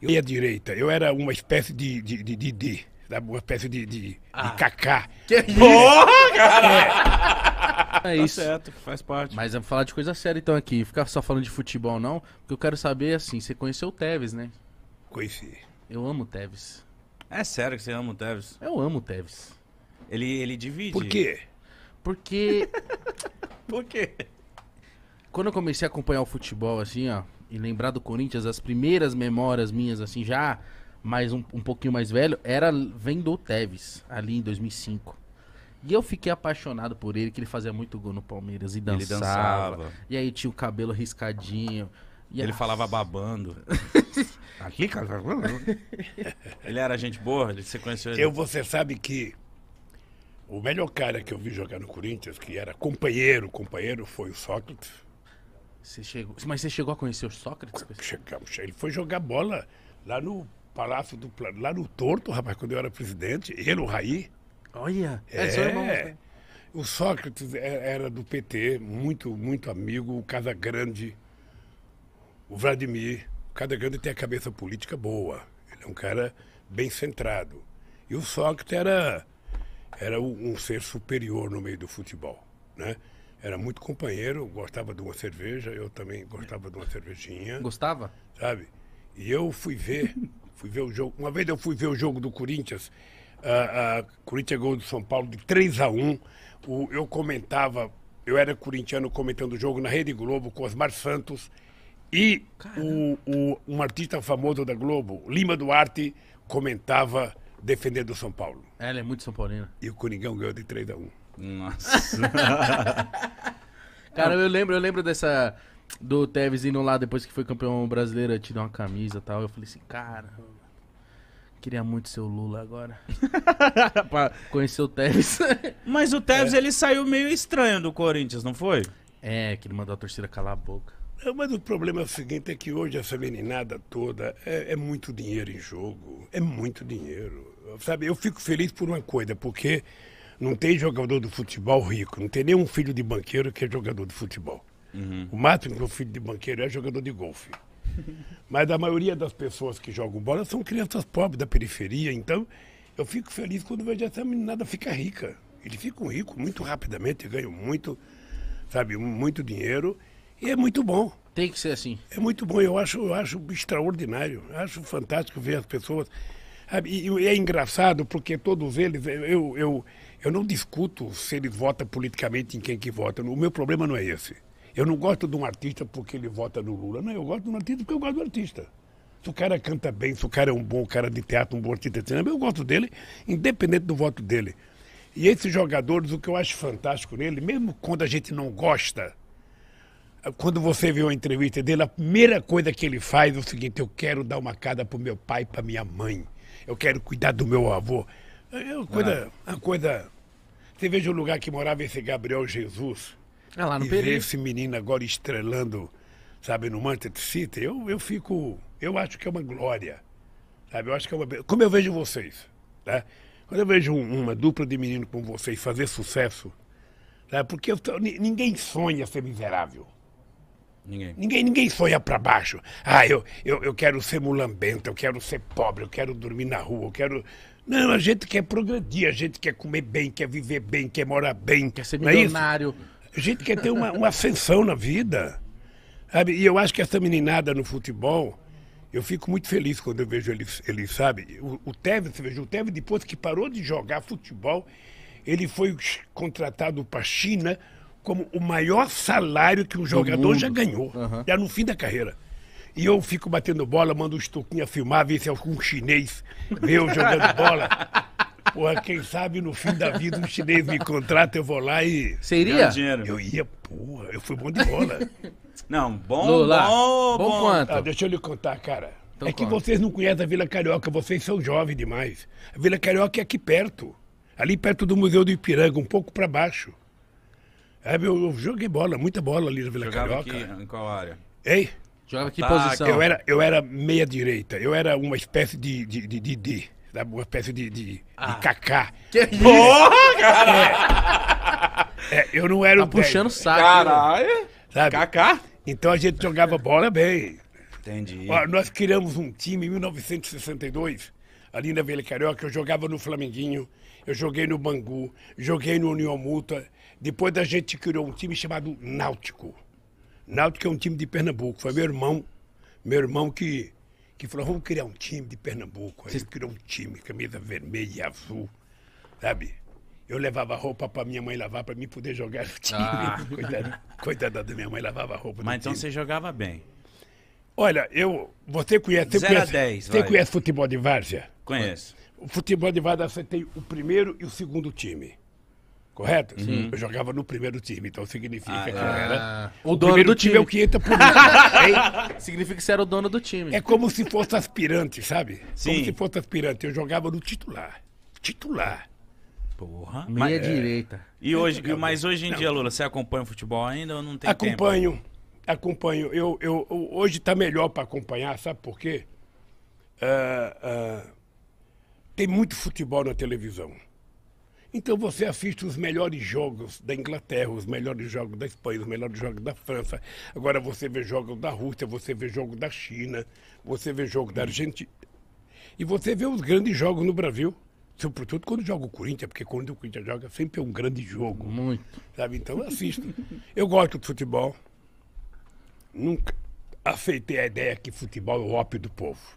Eu ia direita, eu era uma espécie de de, de, de, de uma espécie de, de, ah. de cacá. Que é Porra, cara! É. é isso. certo, faz parte. Mas vamos falar de coisa séria então aqui. Ficar só falando de futebol não, porque eu quero saber assim, você conheceu o Tevez, né? Conheci. Eu amo o Tevez. É sério que você ama o Tevez? Eu amo o Tevez. Ele, ele divide. Por quê? Porque... Por quê? Quando eu comecei a acompanhar o futebol, assim, ó, e lembrar do Corinthians, as primeiras memórias minhas, assim, já mais um, um pouquinho mais velho, era vendo o Tevez, ali em 2005. E eu fiquei apaixonado por ele, que ele fazia muito gol no Palmeiras e dançava. Ele dançava. E aí tinha o cabelo riscadinho. E ele as... falava babando. Aqui, cara. Tá ele era gente boa, você conheceu ele? Eu, você sabe que o melhor cara que eu vi jogar no Corinthians, que era companheiro, companheiro, foi o Sócrates. Você chegou, mas você chegou a conhecer o Sócrates? Chegamos, ele foi jogar bola lá no Palácio do Plano, lá no Torto, rapaz, quando eu era presidente, ele, o Raí. Olha, é, é, irmão, né? O Sócrates é, era do PT, muito, muito amigo, o Grande o Vladimir. O Grande tem a cabeça política boa, ele é um cara bem centrado. E o Sócrates era, era um ser superior no meio do futebol, né? era muito companheiro, gostava de uma cerveja, eu também gostava de uma cervejinha. Gostava? Sabe? E eu fui ver, fui ver o jogo. Uma vez eu fui ver o jogo do Corinthians, a, Corinthians ganhou do São Paulo de 3 a 1 o, Eu comentava, eu era corintiano comentando o jogo na Rede Globo com Osmar Santos e o, o, um artista famoso da Globo, Lima Duarte, comentava defender do São Paulo. É, Ela é muito São Paulina. E o Coringão ganhou de 3 a 1. Nossa. Cara, eu lembro, eu lembro dessa. Do Tevez indo lá depois que foi campeão brasileiro, te dar uma camisa e tal. Eu falei assim, cara. Queria muito ser o Lula agora. pra conhecer o Tevez. Mas o Tevez, é. ele saiu meio estranho do Corinthians, não foi? É, que ele mandou a torcida calar a boca. É, mas o problema é o seguinte, é que hoje essa meninada toda é, é, muito dinheiro em jogo, é muito dinheiro. Sabe, eu fico feliz por uma coisa, porque não tem jogador de futebol rico, não tem nenhum filho de banqueiro que é jogador de futebol. Uhum. O máximo que o filho de banqueiro é jogador de golfe. Mas a maioria das pessoas que jogam bola são crianças pobres da periferia, então eu fico feliz quando vejo essa meninada fica rica. Eles ficam ricos muito rapidamente, ganham muito, sabe, muito dinheiro. E é muito bom. Tem que ser assim. É muito bom, eu acho, eu acho extraordinário, acho fantástico ver as pessoas. E, e é engraçado porque todos eles, eu, eu, eu não discuto se eles votam politicamente em quem que vota. O meu problema não é esse. Eu não gosto de um artista porque ele vota no Lula. Não, eu gosto de um artista porque eu gosto do artista. Se o cara canta bem, se o cara é um bom cara de teatro, um bom artista de cinema, eu gosto dele, independente do voto dele. E esses jogadores, o que eu acho fantástico nele, mesmo quando a gente não gosta, quando você vê uma entrevista dele, a primeira coisa que ele faz é o seguinte: eu quero dar uma casa para o meu pai, para minha mãe. Eu quero cuidar do meu avô. É uma coisa, ah. uma coisa. Você veja o lugar que morava esse Gabriel Jesus. É lá no e esse menino agora estrelando, sabe, no Manchester City. Eu, eu fico. Eu acho que é uma glória. Sabe? Eu acho que é uma. Como eu vejo vocês, né? Quando eu vejo uma dupla de meninos como vocês fazer sucesso, sabe? Né, porque eu, ninguém sonha ser miserável. Ninguém. Ninguém, ninguém sonha para baixo. Ah, eu, eu, eu quero ser mulambenta, eu quero ser pobre, eu quero dormir na rua, eu quero. Não, a gente quer progredir, a gente quer comer bem, quer viver bem, quer morar bem. Quer ser é milionário. É a gente quer ter uma, uma ascensão na vida. Sabe? E eu acho que essa meninada no futebol, eu fico muito feliz quando eu vejo ele, ele sabe? O, o você veja, o teve depois que parou de jogar futebol, ele foi contratado para a China, como o maior salário que um jogador já ganhou. Uhum. Já no fim da carreira. E eu fico batendo bola, mando o Estuquinha filmar, ver se algum chinês meu jogando bola. Porra, quem sabe no fim da vida um chinês me contrata, eu vou lá e. Seria? Eu ia, porra, eu fui bom de bola. Não, bom, Lula, bom, bom. quanto? Ah, deixa eu lhe contar, cara. Então é que vocês não conhecem a Vila Carioca, vocês são jovens demais. A Vila Carioca é aqui perto. Ali perto do Museu do Ipiranga, um pouco para baixo. É, eu joguei bola, muita bola ali na Vila Jogava Carioca. Aqui, em qual área? Ei? Jogava que posição? Eu era, eu era meia-direita, eu era uma espécie de de, de, de, de, uma espécie de, de, ah. de cacá. Que isso? Porra, cara! É. é, eu não era tá puxando o saco. Caralho! Sabe? Cacá? Então a gente jogava bola bem. Entendi. Ó, nós criamos um time em 1962, ali na Vila Carioca, eu jogava no Flamenguinho, eu joguei no Bangu, joguei no União Multa. Depois a gente criou um time chamado Náutico. Náutico é um time de Pernambuco. Foi meu irmão, meu irmão que, que falou, vamos criar um time de Pernambuco. Aí gente criou um time, camisa vermelha e azul, sabe? Eu levava roupa para minha mãe lavar para mim poder jogar no time. Ah. Coitada, coitada da minha mãe, lavava roupa Mas então time. você jogava bem. Olha, eu. Você conhece. Você, 0 conhece, 10, você conhece futebol de várzea? Conheço. O futebol de Vardaça tem o primeiro e o segundo time. Correto? Sim. Uhum. Eu jogava no primeiro time, então significa ah, que eu era. É. O, o dono primeiro do time. time é o que entra por último. significa que você era o dono do time. É como se fosse aspirante, sabe? Sim. Como se fosse aspirante. Eu jogava no titular. Titular. Porra. Meia é. direita. E hoje, mas hoje em não. dia, Lula, você acompanha o futebol ainda ou não tem acompanho, tempo? Acompanho. Acompanho. Eu, eu, hoje está melhor para acompanhar, sabe por quê? Uh, uh, tem muito futebol na televisão. Então você assiste os melhores jogos da Inglaterra, os melhores jogos da Espanha, os melhores jogos da França. Agora você vê jogos da Rússia, você vê jogo da China, você vê jogo da Argentina. E você vê os grandes jogos no Brasil. Sobretudo quando joga o Corinthians, porque quando o Corinthians joga sempre é um grande jogo. Muito. Sabe? Então assisto. Eu gosto de futebol. Nunca aceitei a ideia que futebol é o ópio do povo.